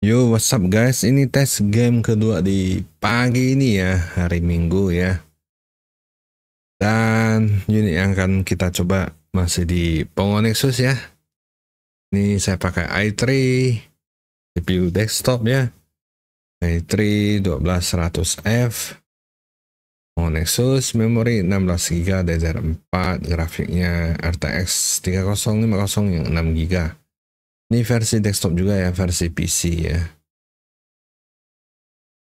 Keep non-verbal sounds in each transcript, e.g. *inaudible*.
Yo, what's up guys? Ini tes game kedua di pagi ini ya, hari Minggu ya. Dan unit yang akan kita coba masih di Nexus ya. Ini saya pakai i3, CPU desktop ya. i3 12100F. Nexus, memori 16GB DDR4, grafiknya RTX 3050 yang 6GB. Ini versi desktop juga ya, versi PC ya.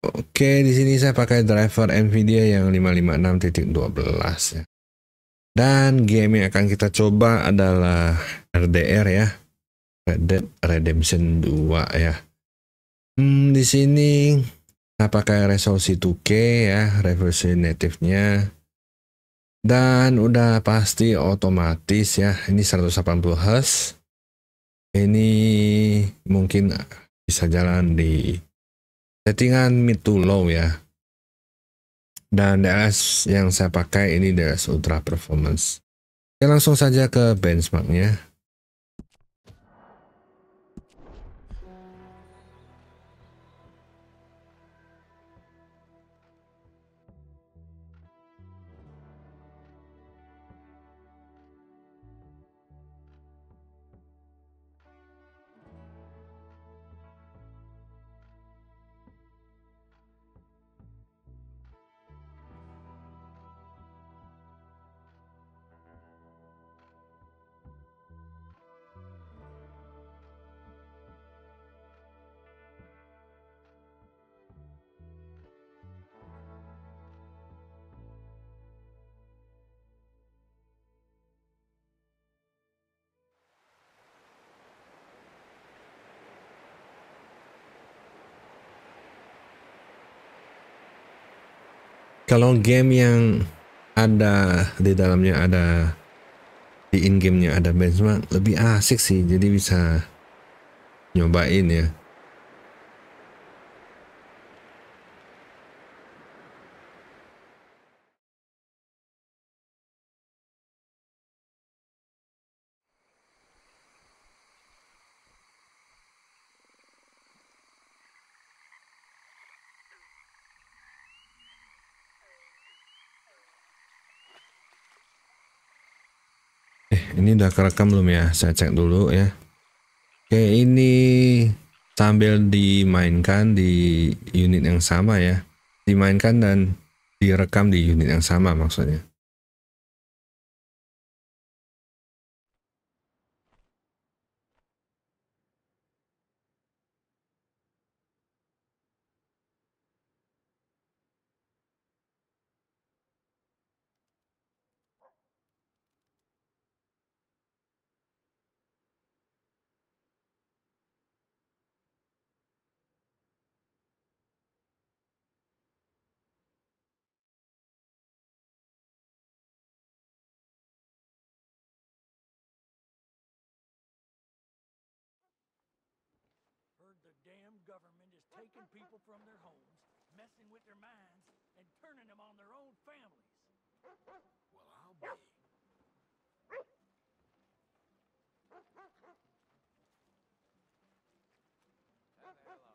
Oke, di sini saya pakai driver NVIDIA yang 556.12 ya. Dan game yang akan kita coba adalah RDR ya. Red Dead Redemption 2 ya. Hmm, di sini saya pakai resolusi 2K ya, resolusi native-nya. Dan udah pasti otomatis ya, ini 180 Hz ini mungkin bisa jalan di settingan mid to low ya dan DLS yang saya pakai ini DLS Ultra Performance Oke langsung saja ke benchmarknya kalau game yang ada di dalamnya ada di in gamenya ada benchmark lebih asik sih jadi bisa nyobain ya udah kerekam belum ya? Saya cek dulu ya. Oke, ini sambil dimainkan di unit yang sama ya. Dimainkan dan direkam di unit yang sama maksudnya. government is taking people from their homes, messing with their minds, and turning them on their own families. Well, I'll be. Hello.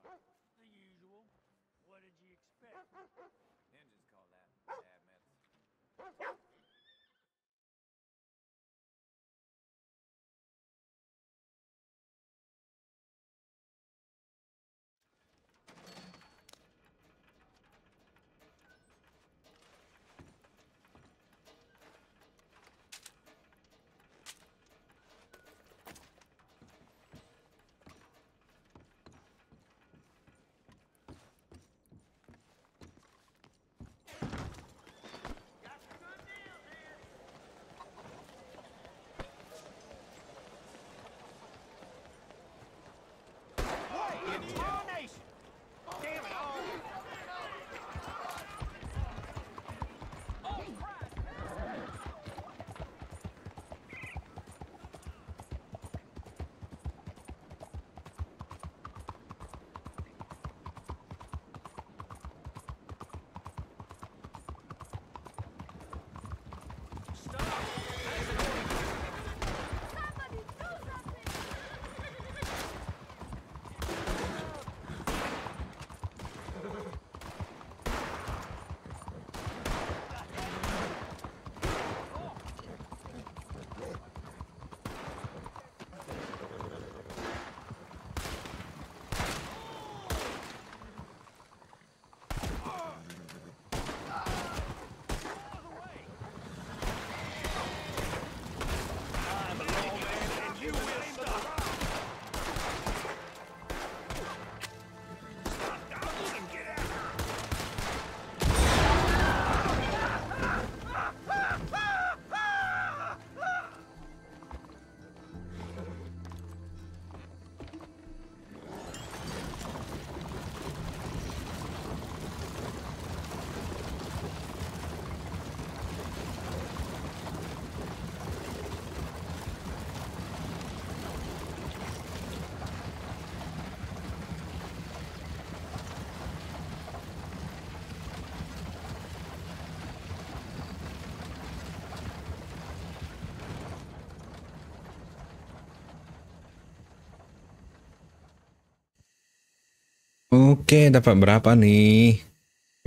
Oke, dapat berapa nih?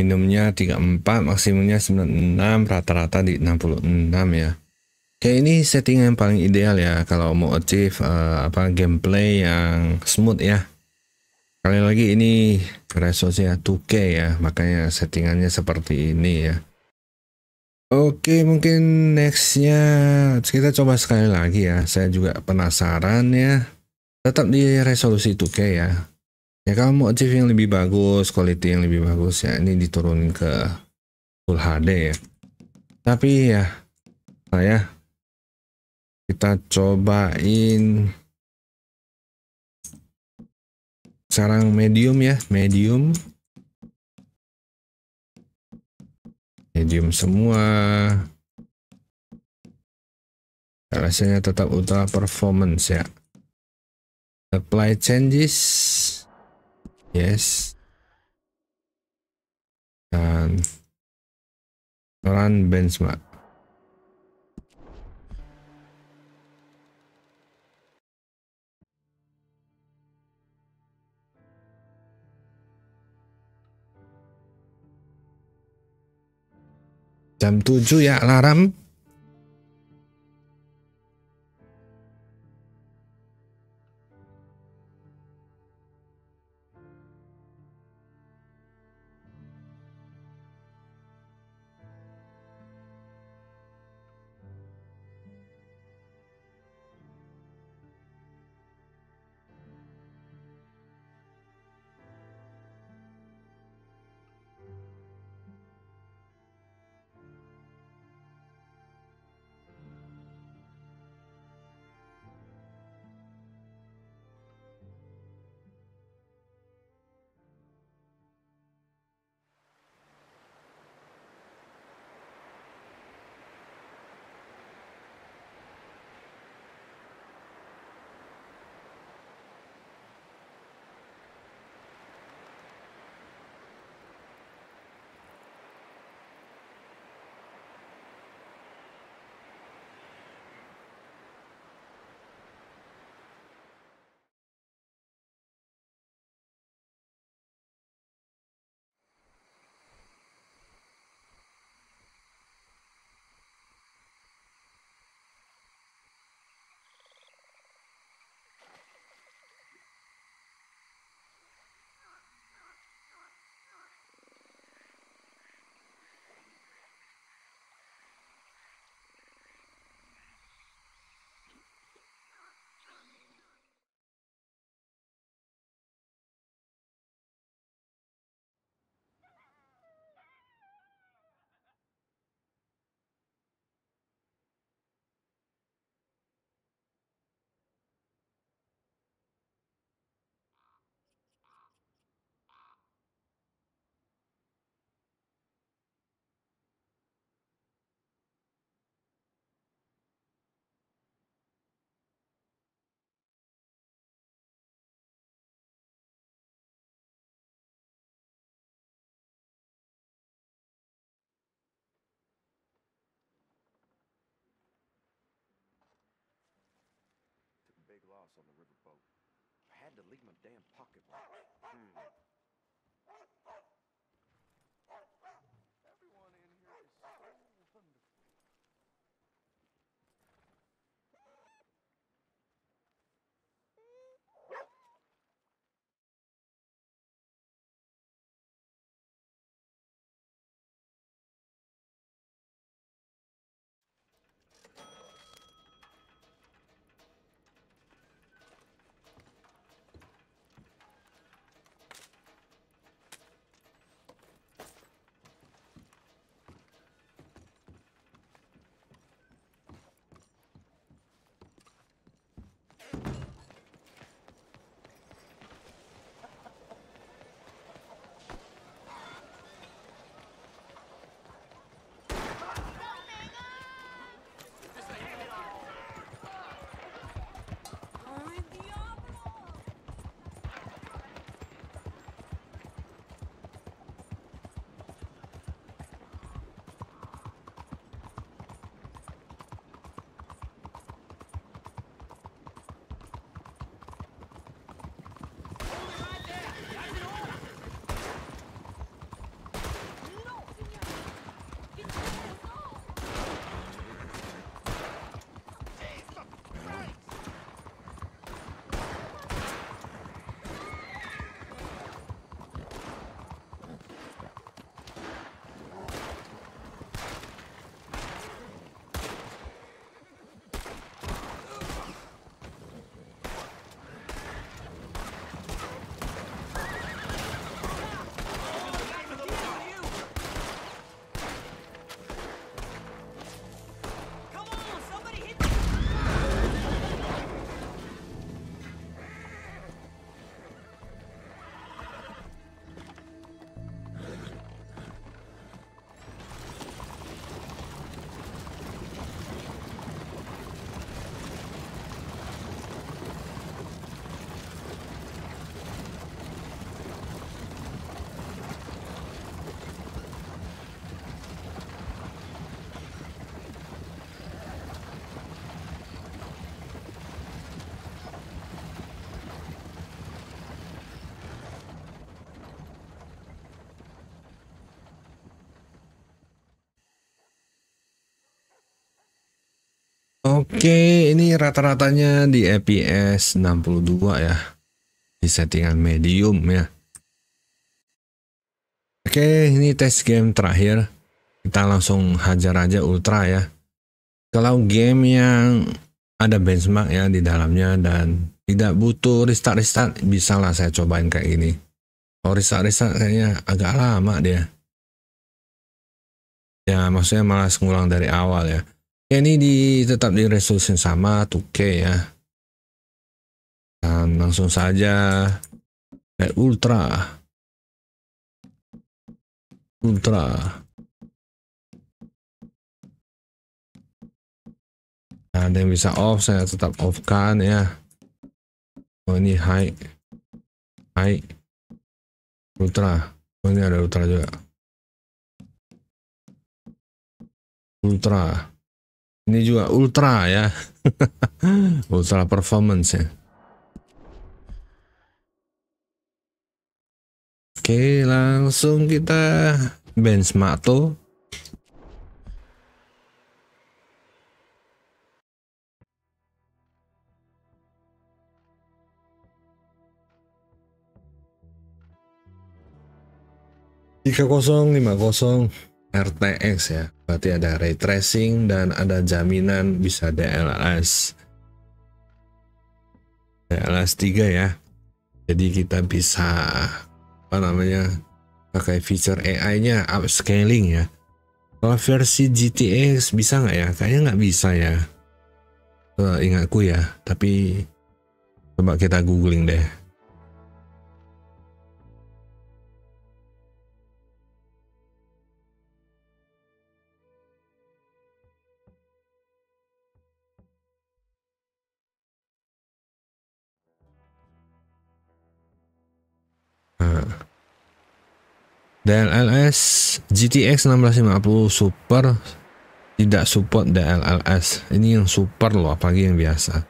Minumnya 34, maksimumnya 96, rata-rata di 66 ya. Oke, ini setting yang paling ideal ya kalau mau achieve uh, apa gameplay yang smooth ya. Kali lagi ini resolusinya 2K ya, makanya settingannya seperti ini ya. Oke, mungkin nextnya kita coba sekali lagi ya. Saya juga penasaran ya. Tetap di resolusi 2K ya ya kalau mau achieve yang lebih bagus quality yang lebih bagus ya ini diturunin ke full HD ya tapi ya saya kita cobain sekarang medium ya medium medium semua rasanya tetap utara performance ya apply changes Yes. Dan run benchmark. Jam 7 ya alarm. lost on the riverboat. I had to leave my damn pocketbook. Hmm. hmm. Oke, ini rata-ratanya di FPS 62 ya. Di settingan medium ya. Oke, ini tes game terakhir. Kita langsung hajar aja ultra ya. Kalau game yang ada benchmark ya di dalamnya dan tidak butuh restart-restart, bisa lah saya cobain kayak ini. Kalau restart-restart kayaknya agak lama dia. Ya, maksudnya malas ngulang dari awal ya. Ya ini di, tetap di resolusi yang sama 2K ya. Dan langsung saja eh, ultra. Ultra. Nah, ada yang bisa off, saya tetap off kan ya. Oh ini high. High. Ultra. Oh ini ada ultra juga. Ultra. Ini juga ultra ya. *laughs* ultra performance ya. Oke, langsung kita benchmark tuh. Tiga kosong lima kosong. RTX ya berarti ada ray tracing dan ada jaminan bisa DLS DLS 3 ya jadi kita bisa apa namanya pakai fitur AI nya upscaling ya kalau versi GTX bisa nggak ya kayaknya nggak bisa ya ingatku ya tapi coba kita googling deh DLLS GTX 1650 Super tidak support DLLS. Ini yang super loh, apalagi yang biasa.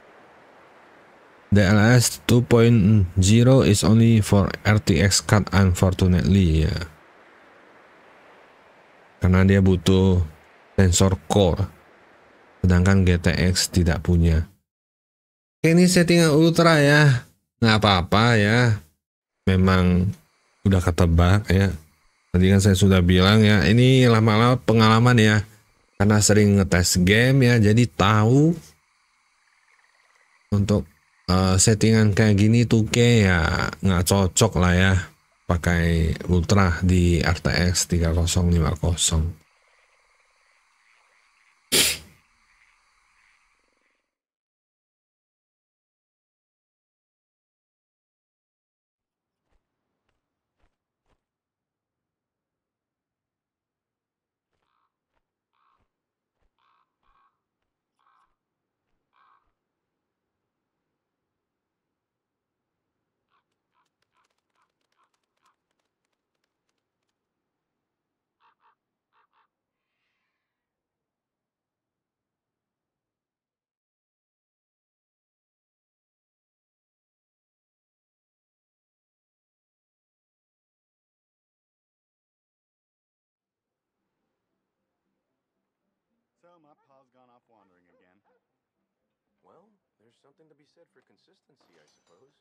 DLS 2.0 is only for RTX card unfortunately ya. Karena dia butuh sensor core. Sedangkan GTX tidak punya. Oke, ini settingan ultra ya. Nggak apa-apa ya. Memang udah ketebak ya. Tadi kan saya sudah bilang ya, ini lama-lama pengalaman ya. Karena sering ngetes game ya, jadi tahu untuk uh, settingan kayak gini tuh kayak ya nggak cocok lah ya pakai ultra di RTX 3050. my pa's gone off wandering again. Well, there's something to be said for consistency, I suppose.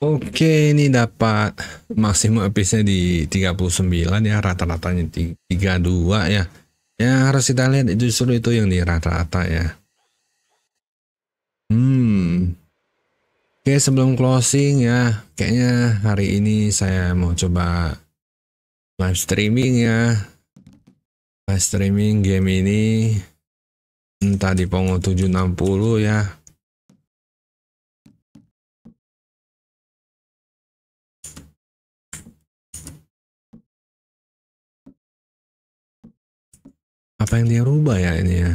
Oke, ini dapat maksimum episnya di 39 ya, rata-ratanya 32 ya. Ya harus kita lihat justru itu yang di rata-rata ya. Hmm. Oke, sebelum closing ya, kayaknya hari ini saya mau coba live streaming ya. Live streaming game ini entah di Pongo 760 ya Apa yang dia rubah ya ini ya?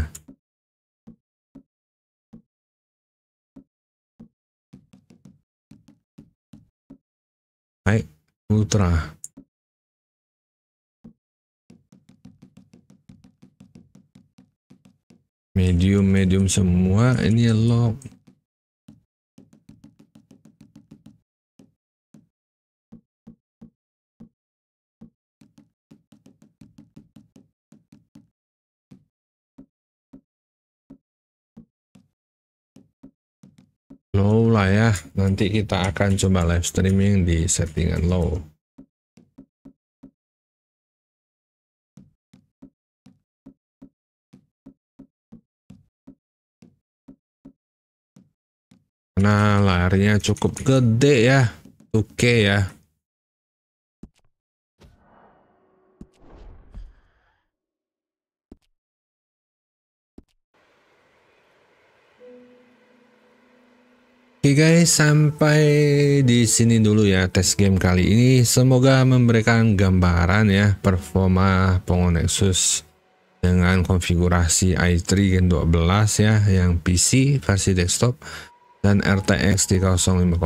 Baik, ultra. Medium, medium semua. Ini ya, lock. low lah ya nanti kita akan coba live streaming di settingan low karena layarnya cukup gede ya oke okay ya Oke okay guys, sampai di sini dulu ya tes game kali ini. Semoga memberikan gambaran ya performa Nexus dengan konfigurasi i3 Gen 12 ya yang PC versi desktop dan RTX 3050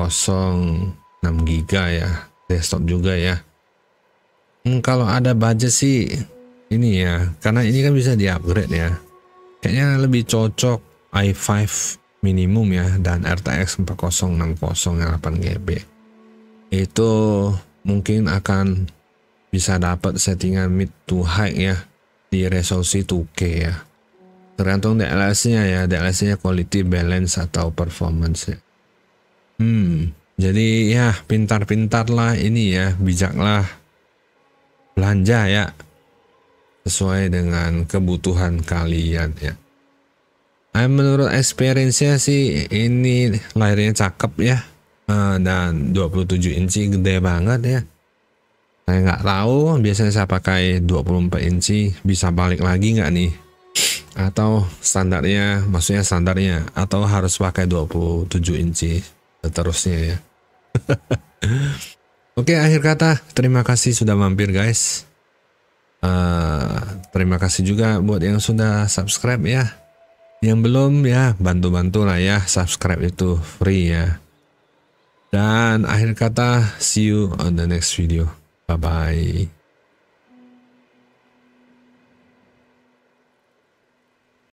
6GB ya desktop juga ya. Hmm, kalau ada budget sih ini ya, karena ini kan bisa di-upgrade ya. Kayaknya lebih cocok i5 minimum ya dan RTX 4060 8GB itu mungkin akan bisa dapat settingan mid to high ya di resolusi 2K ya tergantung DLS nya ya DLS nya quality balance atau performance ya. hmm jadi ya pintar-pintar lah ini ya bijaklah belanja ya sesuai dengan kebutuhan kalian ya Eh, menurut experience-nya sih ini layarnya cakep ya eh, dan 27 inci gede banget ya saya nggak tahu biasanya saya pakai 24 inci bisa balik lagi nggak nih atau standarnya maksudnya standarnya atau harus pakai 27 inci seterusnya ya *laughs* Oke akhir kata terima kasih sudah mampir guys uh, terima kasih juga buat yang sudah subscribe ya yang belum ya bantu-bantu lah ya subscribe itu free ya. Dan akhir kata see you on the next video. Bye bye.